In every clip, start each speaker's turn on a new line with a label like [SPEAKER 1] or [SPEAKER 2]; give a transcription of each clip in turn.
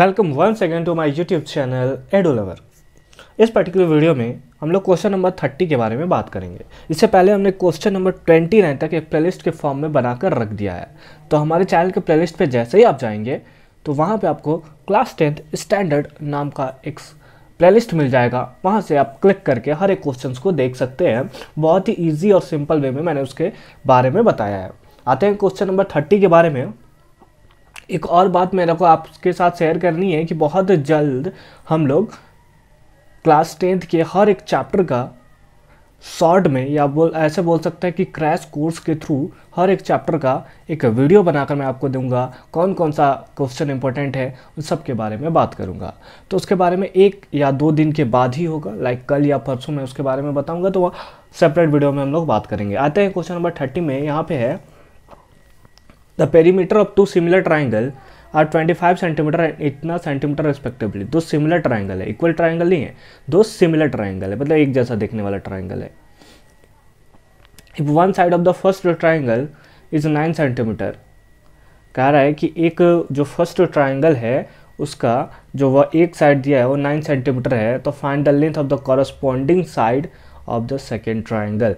[SPEAKER 1] Welcome one second to my YouTube channel ado lover इस particular video में हम लोग क्वेश्चन नंबर थर्टी के बारे में बात करेंगे इससे पहले हमने क्वेश्चन नंबर ट्वेंटी नाइन तक एक प्लेलिस्ट के फॉर्म में बनाकर रख दिया है तो हमारे चैनल के प्लेलिस्ट पे जैसे ही आप जाएंगे तो वहाँ पे आपको क्लास टेंथ स्टैंडर्ड नाम का एक प्लेलिस्ट मिल जाएगा वहाँ से आप क्लिक करके हर एक क्वेश्चन को देख सकते हैं बहुत ही ईजी और सिंपल वे में मैंने उसके बारे में बताया है आते हैं क्वेश्चन नंबर थर्टी के बारे में एक और बात मेरे को आपके साथ शेयर करनी है कि बहुत जल्द हम लोग क्लास टेंथ के हर एक चैप्टर का शॉर्ट में या बोल ऐसे बोल सकते हैं कि क्रैश कोर्स के थ्रू हर एक चैप्टर का एक वीडियो बनाकर मैं आपको दूंगा कौन कौन सा क्वेश्चन इंपॉर्टेंट है उन सब के बारे में बात करूंगा तो उसके बारे में एक या दो दिन के बाद ही होगा लाइक कल या परसों में उसके बारे में बताऊंगा तो वह सेपरेट वीडियो में हम लोग बात करेंगे आते हैं क्वेश्चन नंबर थर्टी में यहाँ पे है the perimeter of two similar triangle are 25 centimetre and इतना सेंटीमीटर रेस्पेक्टिवली दो सिमिलर ट्राइंगल है इक्वल ट्राइंगल नहीं है दो सिमिलर ट्राइंगल है मतलब एक जैसा देखने वाला ट्राइंगल है if one side of the first triangle is nine centimetre कह रहा है कि एक जो फर्स्ट ट्राइंगल है उसका जो वह एक साइड दिया है वो नाइन सेंटीमीटर है तो find the length of the corresponding side of the second triangle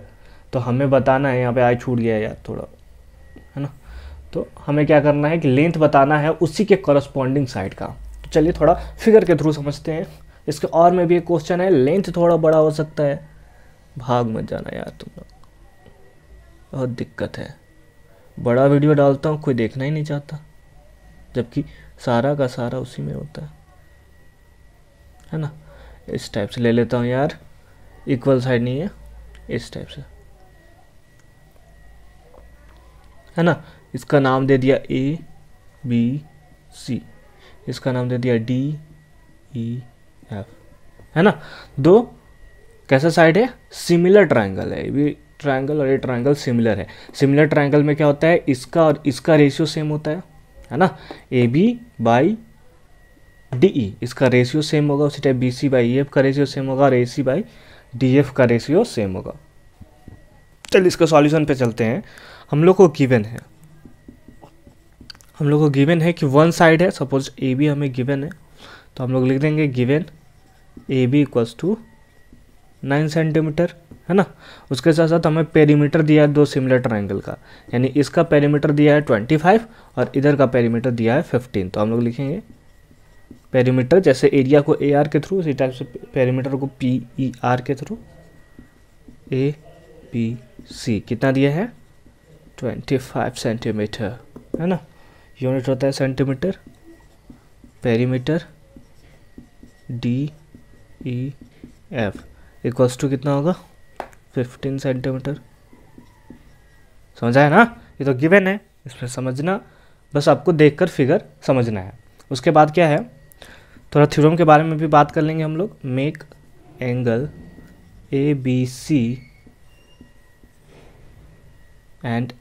[SPEAKER 1] तो हमें बताना है यहाँ पे आई छूट गया यार थोड़ा तो हमें क्या करना है कि लेंथ बताना है उसी के कॉरस्पॉन्डिंग साइड का तो चलिए थोड़ा फिगर के थ्रू समझते हैं इसके और में भी एक क्वेश्चन है लेंथ थोड़ा बड़ा हो सकता है भाग मत जाना यार तुम लोग बहुत दिक्कत है बड़ा वीडियो डालता हूँ कोई देखना ही नहीं चाहता जबकि सारा का सारा उसी में होता है है ना इस टाइप से ले लेता हूँ यार इक्वल साइड नहीं है इस टाइप से है ना इसका नाम दे दिया ए बी सी इसका नाम दे दिया डी ई एफ है ना दो कैसा साइड है सिमिलर ट्राइंगल है ये ट्राइंगल और ये ट्राइंगल सिमिलर है सिमिलर ट्राइंगल में क्या होता है इसका और इसका रेशियो सेम होता है है ना A B by D E इसका रेशियो सेम होगा उसी type B C by E F का रेशियो सेम होगा और A C by D F का रेशियो सेम होगा चलिए इसका सॉल्यूशन पे चलते हैं हम लोग को गिवन है हम लोग को गिवेन है कि वन साइड है सपोज ए बी हमें गिवेन है तो हम लोग लिख देंगे given A B equals to nine centimetre है ना उसके साथ साथ हमें पेरीमीटर दिया है दो सिमिलर ट्राइंगल का यानी इसका पेरीमीटर दिया है ट्वेंटी फाइव और इधर का पेरीमीटर दिया है फिफ्टीन तो हम लोग लिखेंगे पेरीमीटर जैसे एरिया को ए आर के थ्रू इसी टाइप से पेरीमीटर को पी ई आर के थ्रू ए पी सी कितना दिया है ट्वेंटी फाइव सेंटीमीटर है ना यूनिट होता है centimetre perimeter D E F equals to कितना होगा फिफ्टीन सेंटीमीटर समझा है ना ये तो गिवन है इसमें समझना बस आपको देखकर फिगर समझना है उसके बाद क्या है थोड़ा थ्योरम के बारे में भी बात कर लेंगे हम लोग make angle A B C and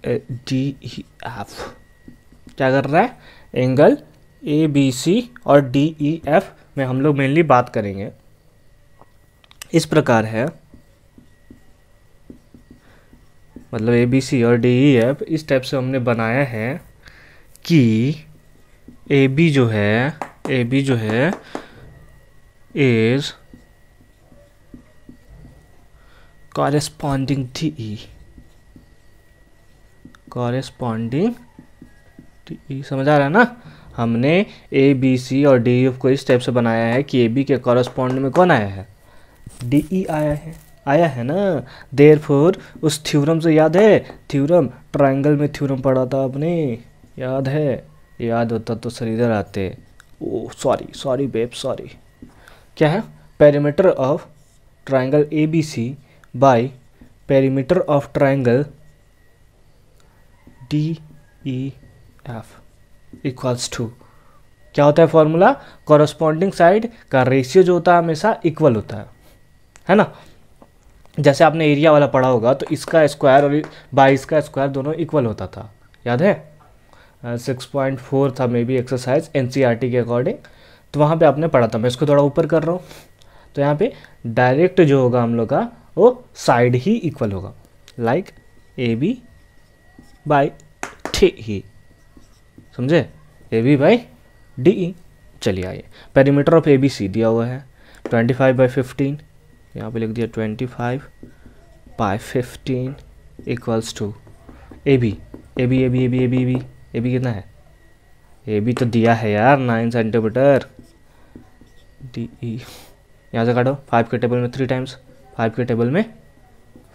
[SPEAKER 1] D E F क्या कर रहा है एंगल ए बी सी और डी ई एफ में हम लोग मेनली बात करेंगे इस प्रकार है मतलब ए बी सी और डी ई एफ इस टाइप से हमने बनाया है कि ए बी जो है ए बी जो है इज डी ई कॉरेस्पॉन्डिंग समझ आ रहा है ना हमने ए बी सी और डी e, को इस टाइप से बनाया है कि ए बी के कॉरस्पॉन्ड में कौन आया है डी ई e आया है आया है ना देर फोर उस थ्योरम से याद है थ्योरम ट्रायंगल में थ्योरम पढ़ा था आपने याद है याद होता तो सर इधर आते oh sorry sorry babe sorry क्या है perimeter of triangle A B C by perimeter of triangle D E F equals to क्या होता है फॉर्मूला कॉरस्पॉन्डिंग साइड का रेशियो जो होता है हमेशा इक्वल होता है है ना जैसे आपने एरिया वाला पढ़ा होगा तो इसका स्क्वायर और बाईस का स्क्वायर दोनों इक्वल होता था याद है सिक्स पॉइंट फोर था मे बी एक्सरसाइज एन के अकॉर्डिंग तो वहाँ पे आपने पढ़ा था मैं इसको थोड़ा ऊपर कर रहा हूँ तो यहाँ पे डायरेक्ट जो होगा हम लोग का वो साइड ही इक्वल होगा लाइक ए बी बाई ठीक ही समझे A B by D E चलिए आइए perimeter of A B C दिया हुआ है ट्वेंटी फाइव बाई फिफ्टीन यहाँ पर लिख दिया twenty five by fifteen equals to A B A B A B A B A B A B A B कितना है ए बी तो दिया है यार नाइन सेंटीमीटर डी ई यहाँ से काटो फाइव के टेबल में थ्री टाइम्स फाइव के टेबल में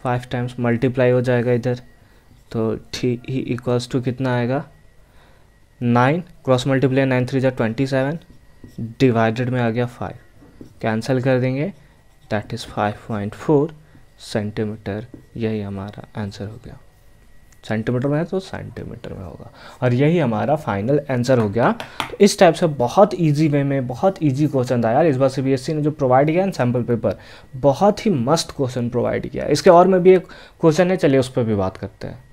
[SPEAKER 1] फाइव टाइम्स मल्टीप्लाई हो जाएगा इधर तो टी ई इक्वल्स टू कितना आएगा nine cross multiply nine three जो ट्वेंटी सेवन डिवाइडेड में आ गया फाइव कैंसिल कर देंगे that is five point four centimetre यही हमारा आंसर हो गया सेंटीमीटर में है तो सेंटीमीटर में होगा और यही हमारा फाइनल आंसर हो गया तो इस टाइप से बहुत इजी वे में बहुत इजी क्वेश्चन था यार इस बार सीबीएसई ने जो प्रोवाइड किया सैम्पल पेपर बहुत ही मस्त क्वेश्चन प्रोवाइड किया इसके और में भी एक क्वेश्चन है चलिए उस पर भी बात करते हैं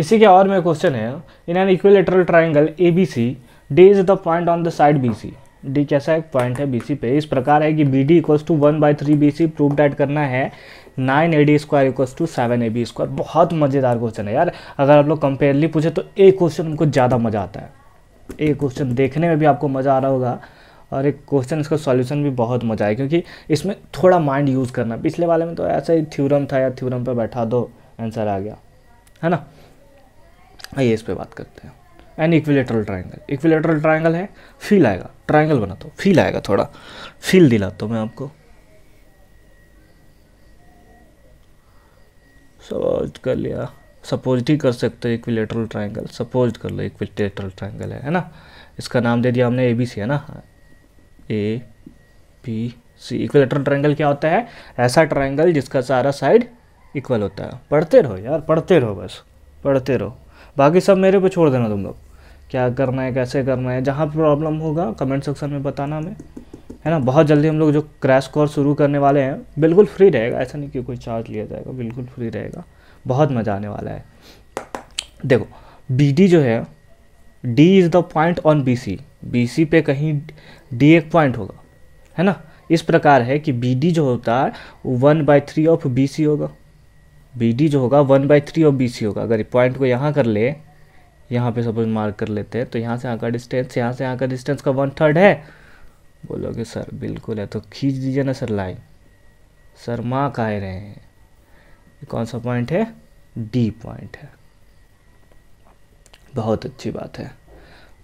[SPEAKER 1] इसी के और मेरा क्वेश्चन है in an equilateral triangle A B C D is the point on the side B C D कैसा एक पॉइंट है बी सी पे इस प्रकार है कि B D equals to one by three B C proof that करना है nine A D square equals to seven A B square बहुत मज़ेदार क्वेश्चन है यार अगर आप लोग कंपेयरली पूछे तो एक क्वेश्चन उनको ज़्यादा मज़ा आता है एक क्वेश्चन देखने में भी आपको मज़ा आ रहा होगा और एक क्वेश्चन इसका सॉल्यूशन भी बहुत मज़ा आया क्योंकि इसमें थोड़ा माइंड यूज़ करना पिछले वाले में तो ऐसा ही थ्योरम था या थ्योरम पर बैठा दो आंसर आ गया है ना आइए इस पर बात करते हैं an equilateral triangle equilateral triangle है फील आएगा ट्राइंगल बना तो फील आएगा थोड़ा फील दिलाता हूँ मैं आपको सपोज कर लिया सपोज ही कर सकते हो इक्विलेटरल ट्राइंगल सपोज कर लो इक्विलेटरल ट्राइंगल है है ना इसका नाम दे दिया हमने ए बी सी है ना A B C equilateral triangle क्या होता है ऐसा ट्राइंगल जिसका सारा साइड इक्वल होता है पढ़ते रहो यार पढ़ते रहो बस पढ़ते रहो बाकी सब मेरे पे छोड़ देना तुम लोग क्या करना है कैसे करना है जहाँ प्रॉब्लम होगा कमेंट सेक्शन में बताना हमें है ना बहुत जल्दी हम लोग जो क्रैश कोर्स शुरू करने वाले हैं बिल्कुल फ्री रहेगा ऐसा नहीं कि कोई चार्ज लिया जाएगा बिल्कुल फ्री रहेगा बहुत मज़ा आने वाला है देखो बी जो है D is the point on B C B C पे कहीं डी एक पॉइंट होगा है ना इस प्रकार है कि बी डी जो होता है one by three of B C होगा बी डी जो होगा वन बाई थ्री और बी सी होगा अगर पॉइंट को यहाँ कर ले यहाँ पे सपोज मार्क कर लेते हैं तो यहाँ से यहाँ का डिस्टेंस यहाँ से यहाँ का डिस्टेंस का वन थर्ड है बोलोगे सर बिल्कुल है तो खींच दीजिए ना सर लाइन सर माँ कह रहे हैं कौन सा पॉइंट है डी पॉइंट है बहुत अच्छी बात है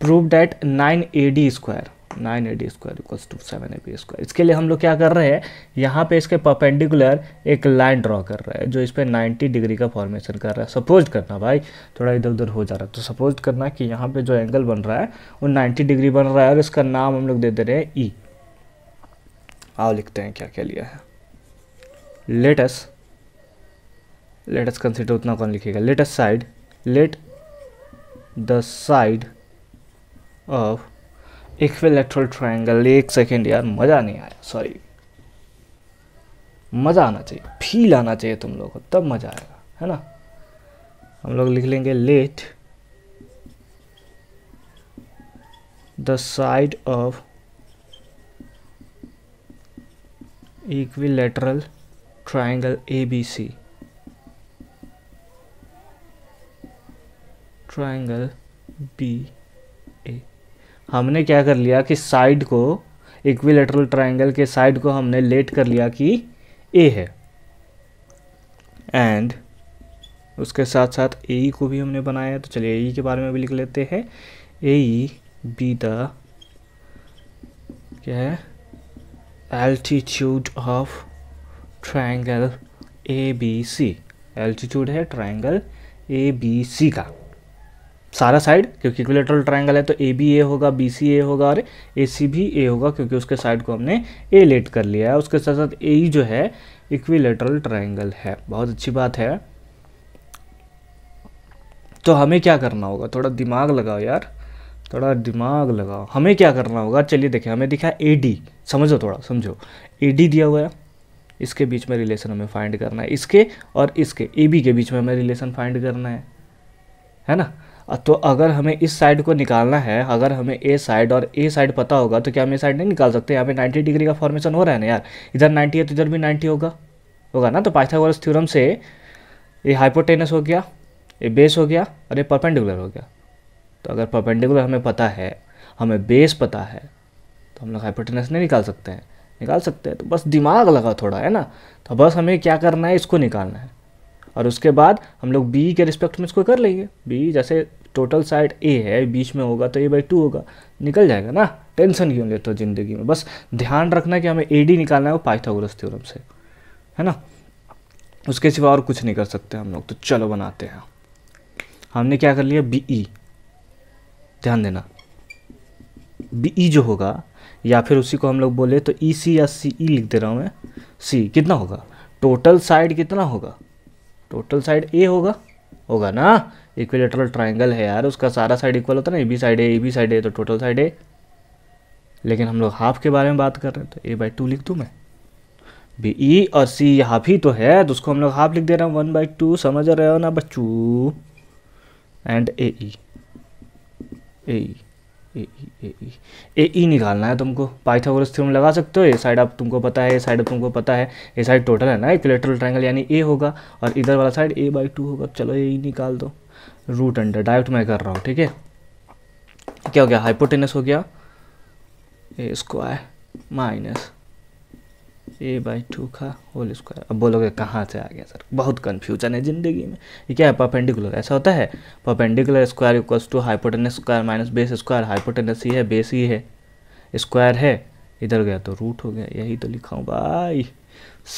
[SPEAKER 1] prove that nine A D square nine A D square equals to seven A B square इसके लिए हम लोग क्या कर रहे हैं यहाँ पे इसके परपेंडिकुलर एक लाइन ड्रॉ कर रहे हैं जो इस पर नाइन्टी डिग्री का फॉर्मेशन कर रहा है सपोज करना भाई थोड़ा इधर उधर हो जा रहा है तो सपोज करना कि यहाँ पे जो एंगल बन रहा है वो नाइन्टी डिग्री बन रहा है और इसका नाम हम लोग दे दे रहे हैं ई e। आओ लिखते हैं क्या क्या लिया है लेटस लेटस कंसिडर उतना कौन लिखेगा let's side let the side of equilateral triangle एक सेकेंड यार मज़ा नहीं आया सॉरी मज़ा आना चाहिए फील आना चाहिए तुम लोगों को तब मज़ा आएगा है ना हम लोग लिख लेंगे let the side of equilateral triangle A B C triangle B हमने क्या कर लिया कि साइड को इक्विलेटरल ट्राइंगल के साइड को हमने लेट कर लिया कि ए है एंड उसके साथ साथ ए को भी हमने बनाया तो चलिए ए के बारे में भी लिख लेते हैं ए बी द क्या है altitude of triangle A B C altitude है ट्राइंगल ए बी सी का सारा साइड क्योंकि इक्विलेटरल ट्रायंगल है तो ए बी ए होगा बी सी ए होगा और ए सी भी ए होगा क्योंकि उसके साइड को हमने ए लेट कर लिया है उसके साथ साथ ए जो है इक्विलेटरल ट्रायंगल है बहुत अच्छी बात है तो हमें क्या करना होगा थोड़ा दिमाग लगाओ यार थोड़ा दिमाग लगाओ हमें क्या करना होगा चलिए देखें हमें दिखा ए डी समझो थोड़ा समझो ए डी दिया हुआ है इसके बीच में रिलेशन हमें फाइंड करना है इसके और इसके ए बी के बीच में हमें रिलेशन फाइंड करना है है ना तो अगर हमें इस साइड को निकालना है अगर हमें ए साइड और ए साइड पता होगा तो क्या हम ए साइड नहीं निकाल सकते यहाँ पे 90 डिग्री का फॉर्मेशन हो रहा है ना यार इधर 90 है तो इधर भी 90 होगा होगा ना तो पाइथागोरस थ्योरम से ये हाइपोटेनस हो गया ये बेस हो गया और ये परपेंडिकुलर हो गया तो अगर परपेंडिकुलर हमें पता है हमें बेस पता है तो हम लोग हाइपोटेनस नहीं निकाल सकते हैं निकाल सकते हैं तो बस दिमाग लगा थोड़ा है ना तो बस हमें क्या करना है इसको निकालना है और उसके बाद हम लोग बी के रिस्पेक्ट में इसको कर लेंगे बी जैसे टोटल साइड ए है बीच में होगा तो ए बाई टू होगा निकल जाएगा ना टेंशन क्यों लेते हो ज़िंदगी में बस ध्यान रखना कि हमें ए डी निकालना है वो पाइथागोरस थ्योरम से है ना उसके सिवा और कुछ नहीं कर सकते हम लोग तो चलो बनाते हैं हमने क्या कर लिया बी ई e। ध्यान देना बी ई e जो होगा या फिर उसी को हम लोग बोले तो ई e सी या सी ई लिख दे रहा हूँ मैं सी कितना होगा टोटल साइड कितना होगा टोटल साइड ए होगा होगा ना इक्विलेटरल ट्राइंगल है यार उसका सारा साइड इक्वल होता है ना ए बी साइड है ए बी साइड है तो टोटल साइड है लेकिन हम लोग हाफ के बारे में बात कर रहे हैं तो ए बाई टू लिख दूँ मैं बी ई e और सी हाफ ही तो है तो उसको हम लोग हाफ लिख दे रहे हैं वन बाई टू समझ रहे हो ना बच्चू and A E A E A E A ई निकालना है तुमको पाइथागोरस थ्योरम लगा सकते हो ये साइड आप तुमको पता है ये साइड तुमको पता है ये साइड टोटल है ना इक्विलेटरल ट्रायंगल ट्राइंगल यानी ए होगा और इधर वाला साइड ए बाई टू होगा चलो ए ई e निकाल दो रूट अंडर डायरेक्ट मैं कर रहा हूँ ठीक है क्या हो गया हाइपोटेनस हो गया A square minus A by two का होल स्क्वायर अब बोलोगे कहाँ से आ गया सर बहुत कन्फ्यूजन है ज़िंदगी में ये क्या है परपेंडिकुलर ऐसा होता है perpendicular square equals to hypotenuse square minus base square hypotenuse ही है बेस ही है स्क्वायर है इधर गया तो रूट हो गया यही तो लिखा हूँ भाई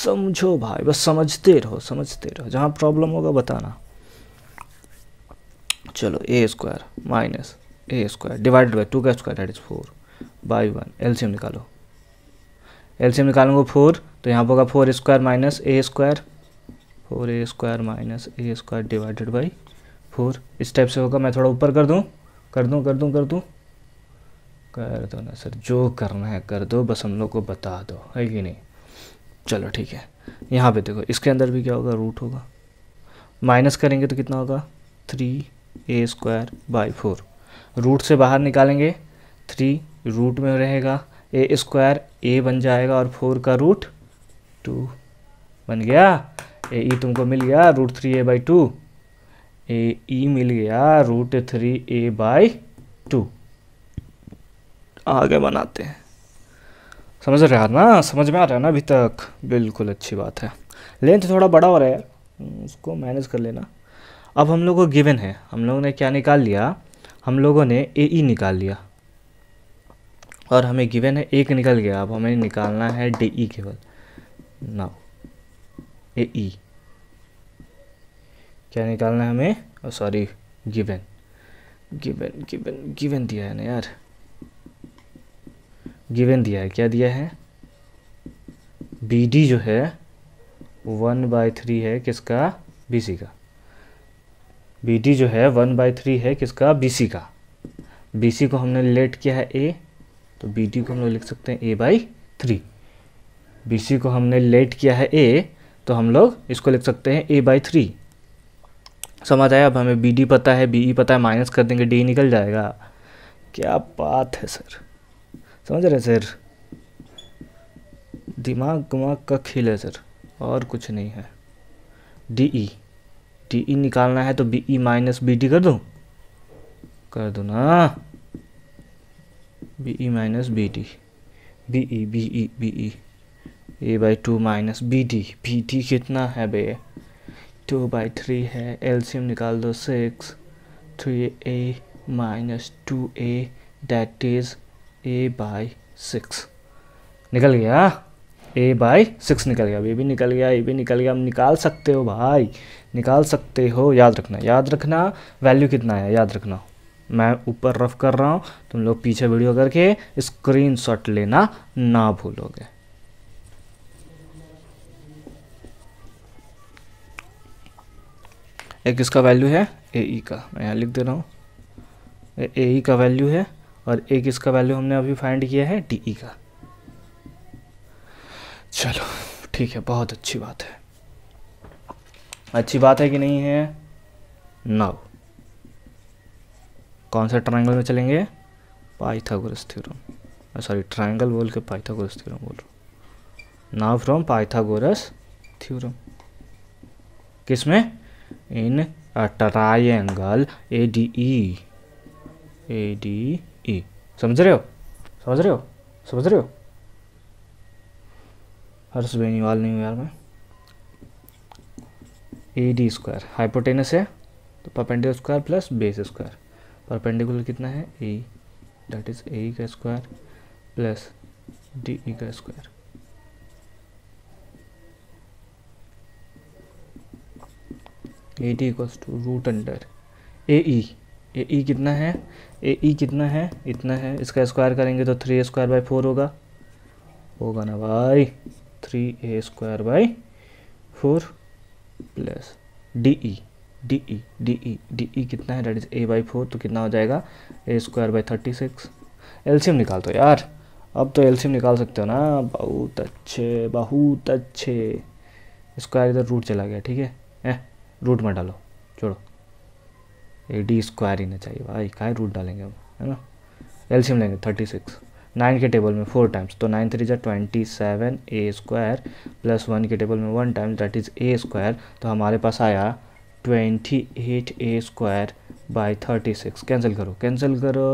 [SPEAKER 1] समझो भाई बस समझते रहो समझते रहो जहाँ प्रॉब्लम होगा बताना चलो A square minus A square divided by two का square that is four by one LCM निकालो एलसीएम निकालूंगा फोर तो यहाँ पर होगा four square minus A square four A square minus A square divided by four इस type से होगा मैं थोड़ा ऊपर कर दूँ कर दूँ कर दूँ कर दूँ कर दो ना सर जो करना है कर दो बस हम लोग को बता दो है कि नहीं चलो ठीक है यहाँ पे देखो इसके अंदर भी क्या होगा रूट होगा माइनस करेंगे तो कितना होगा three a square by four root से बाहर निकालेंगे थ्री रूट में रहेगा ए स्क्वायर ए बन जाएगा और फोर का रूट टू बन गया ए ई तुमको मिल गया root three a by two A E मिल गया root three a by two आगे बनाते हैं समझ रहे ना समझ में आ रहा है ना अभी तक बिल्कुल अच्छी बात है लेंथ थोड़ा बड़ा हो रहा है उसको मैनेज कर लेना अब हम लोगों को गिवन है हम लोगों ने क्या निकाल लिया हम लोगों ने ए ई e निकाल लिया और हमें गिवन है एक निकल गया अब हमें निकालना है डी ई e केवल नाउ ए ई क्या निकालना है हमें sorry given given given given दिया है ना यार गिवन दिया है क्या दिया है बी डी जो है वन बाई थ्री है किसका बी सी का बी डी जो है वन बाई थ्री है किसका बी सी का बी सी को हमने लेट किया है ए तो बी डी को हम लोग लिख सकते हैं a by three B C को हमने लेट किया है ए तो हम लोग इसको लिख सकते हैं ए बाई थ्री समझ आया अब हमें बी डी पता है बी ई e पता है माइनस कर देंगे डी निकल जाएगा क्या बात है सर समझ रहे सर दिमाग दिमाग का खेल है सर और कुछ नहीं है D E e। T E e निकालना है तो B E minus B T कर दूँ कर दो ना B E minus B T B E B E B E a by two minus B T B T कितना है बे टू बाई थ्री है एलसीएम निकाल दो six three a minus two a that is a by six निकल गया ए by six निकल गया ये भी निकल गया ये भी निकल गया हम निकाल सकते हो भाई निकाल सकते हो याद रखना याद रखना वैल्यू कितना है याद रखना मैं ऊपर रफ कर रहा हूँ तुम लोग पीछे वीडियो करके स्क्रीन लेना ना भूलोगे एक इसका वैल्यू है ए ई e का मैं यहाँ लिख दे रहा हूँ ए ई e का वैल्यू है और एक इसका वैल्यू हमने अभी फाइंड किया है डी ई e का चलो ठीक है बहुत अच्छी बात है अच्छी बात है कि नहीं है नौ कौन सा ट्राइंगल में चलेंगे पाइथागोरस थ्योरम सॉरी ट्राइंगल बोल के पाइथागोरस थ्योरम बोल रहा हूँ नाउ फ्रॉम पाइथागोरस थ्योरम किस में in triangle A D E A D E समझ रहे हो समझ रहे हो समझ रहे हो हर्ष बेनीवाल नहीं हूँ यार मैं ए डी स्क्वायर हाइपोटेनस है तो perpendicular square plus base square perpendicular कितना है ए दैट इज ए का स्क्वायर प्लस डी ई का square A D equals to root under A E A E कितना है ए ई e कितना है इतना है इसका स्क्वायर करेंगे तो three a square by four होगा होगा ना भाई three a square by four plus D E D E D E D E कितना है that is a by four तो कितना हो जाएगा a square by thirty six LCM निकाल दो यार अब तो एल्शियम निकाल सकते हो ना बहुत अच्छे बहुत अच्छे स्क्वायर इधर रूट चला गया ठीक है ए रूट में डालो छोड़ो ए डी स्क्वायर ही ना चाहिए भाई कहाँ रूट डालेंगे हम है ना एल्शियम लेंगे थर्टी सिक्स नाइन के टेबल में फोर टाइम्स तो नाइन थ्री ज़ा twenty seven a square plus one के टेबल में one times that is a square तो हमारे पास आया twenty eight a square by thirty six cancel करो कैंसिल करो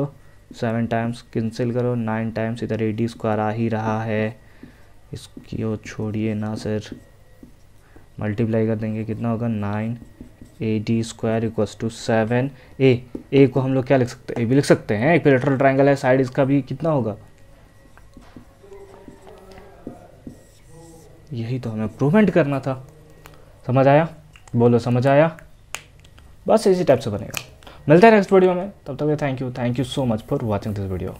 [SPEAKER 1] सेवन टाइम्स कैंसिल करो नाइन टाइम्स इधर ए डी स्क्वायर आ ही रहा है इसकी ओर छोड़िए ना सर मल्टीप्लाई कर देंगे कितना होगा nine A D square equals to seven a a को हम लोग क्या लिख सकते हैं ए भी लिख सकते हैं एक पेरेटरल ट्राइंगल है साइड इसका भी कितना होगा यही तो हमें इम्प्रूवमेंट करना था समझ आया बोलो समझ आया बस इसी टाइप से बनेगा मिलता है नेक्स्ट वीडियो में तब तक thank you thank you so much for watching this video